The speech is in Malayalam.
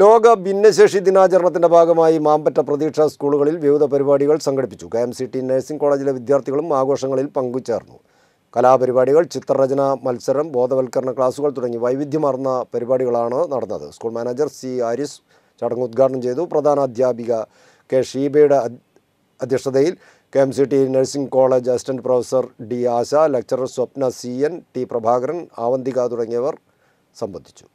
ലോക ഭിന്നശേഷി ദിനാചരണത്തിന്റെ ഭാഗമായി മാമ്പറ്റ പ്രതീക്ഷ സ്കൂളുകളിൽ വിവിധ പരിപാടികൾ സംഘടിപ്പിച്ചു K M C T nursing കോളേജിലെ വിദ്യാർത്ഥികളും ആഘോഷങ്ങളിൽ പങ്കുചേർന്നു കലാപരിപാടികൾ ചിത്രരചന മത്സരം ബോധവൽക്കരണ ക്ലാസുകൾ തുടങ്ങി വൈവിധ്യമാർന്ന പരിപാടികളാണ് നടന്നത് സ്കൂൾ മാനേജർ സി ആരിസ് ചടങ്ങ് ഉദ്ഘാടനം ചെയ്തു പ്രധാന അധ്യാപിക കെ ഷീബയുടെ അധ്യക്ഷതയിൽ K M C T nursing college assistant professor D Asha lecturer Swapna C N T Prabhakaran Avanthika തുടങ്ങിയവർ സംബന്ധിച്ചു